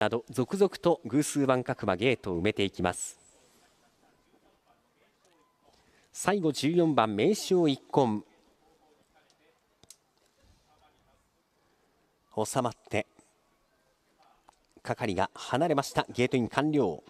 など続々と偶数番角馬ゲートを埋めていきます最後14番名将一根収まって係が離れましたゲートイン完了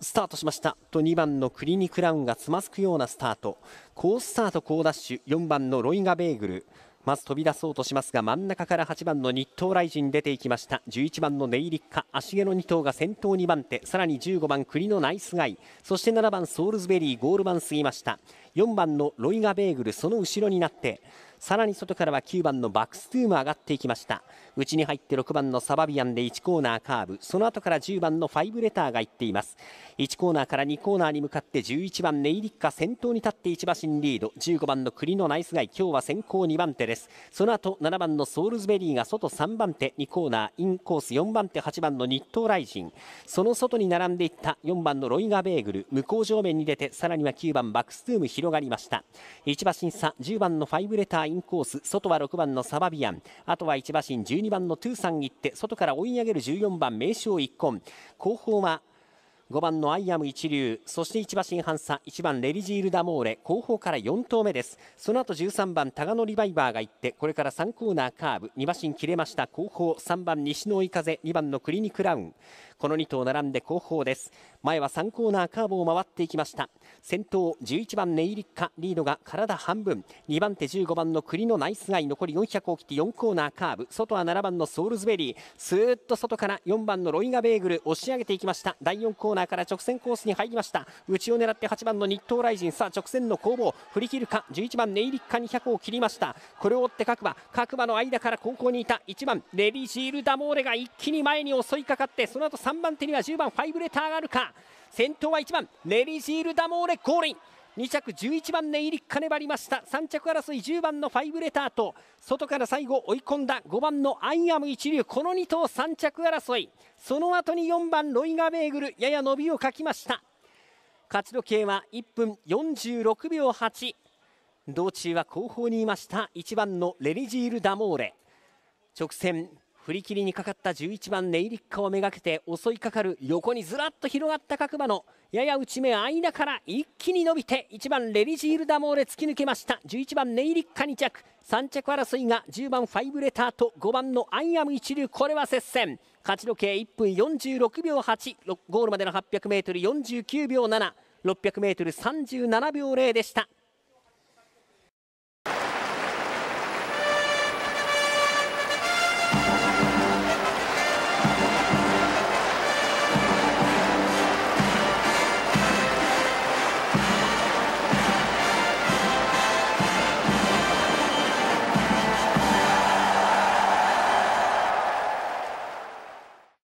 スタートしましたと2番のクリニクラウンがつまずくようなスタート好スタート好ダッシュ4番のロイガベーグルまず飛び出そうとしますが真ん中から8番の日東雷神出ていきました11番のネイリッカ足毛の2頭が先頭2番手さらに15番栗のナイスガイそして7番ソウルズベリーゴールン過ぎました4番のロイガベーグルその後ろになってさらに外からは9番のバックストゥーム上がっていきました内に入って6番のサバビアンで1コーナーカーブその後から10番のファイブレターがいっています1コーナーから2コーナーに向かって11番ネイリッカ先頭に立って1馬身リード15番の栗のナイスガイ今日は先行2番手ですその後7番のソウルズベリーが外3番手2コーナーインコース4番手8番の日東雷神その外に並んでいった4番のロイガベーグル向こう正面に出てさらには9番バックストゥーム広がりました1馬身差10番のファイブレターンコース外は6番のサバビアンあとは1馬身12番のトゥーサン行って外から追い上げる14番名将一根後方は5番のアイアム一流そして1馬身半差1番レリジール・ダモーレ後方から4投目ですその後13番タガノリバイバーが行ってこれから3コーナーカーブ2馬身切れました後方3番西の追い風2番のクリニクラウンこの2頭並んで後方です前は3コーナーカーブを回っていきました先頭11番ネイリッカリードが体半分2番手15番の栗のナイスガイ残り400を切って4コーナーカーブ外は7番のソウルズベリースーッと外から4番のロイガベーグル押し上げていきました第4コーナーから直線コースに入りました内を狙って8番の日東ジンさあ直線の攻防振り切るか11番ネイリッカ200を切りましたこれを追って各馬各馬の間から後方にいた1番レビジール・ダモーレが一気に前に襲いかかってその後3 3番手には10番ファイブレターがあるか先頭は1番レリジール・ダモーレゴールイン2着11番ネイリッカ粘りました3着争い10番のファイブレターと外から最後追い込んだ5番のアイアム一流この2頭3着争いその後に4番ロイガーベーグルやや伸びをかきました勝ち時計は1分46秒8道中は後方にいました1番のレリジール・ダモーレ直線振り切りにかかった11番ネイリッカをめがけて襲いかかる横にずらっと広がった角馬のやや内目間から一気に伸びて1番レリジールダモーレ突き抜けました11番ネイリッカ2着3着争いが10番ファイブレターと5番のアイアム一流これは接戦勝ち時計1分46秒8ゴールまでの 800m49 秒7 600m37 秒0でした。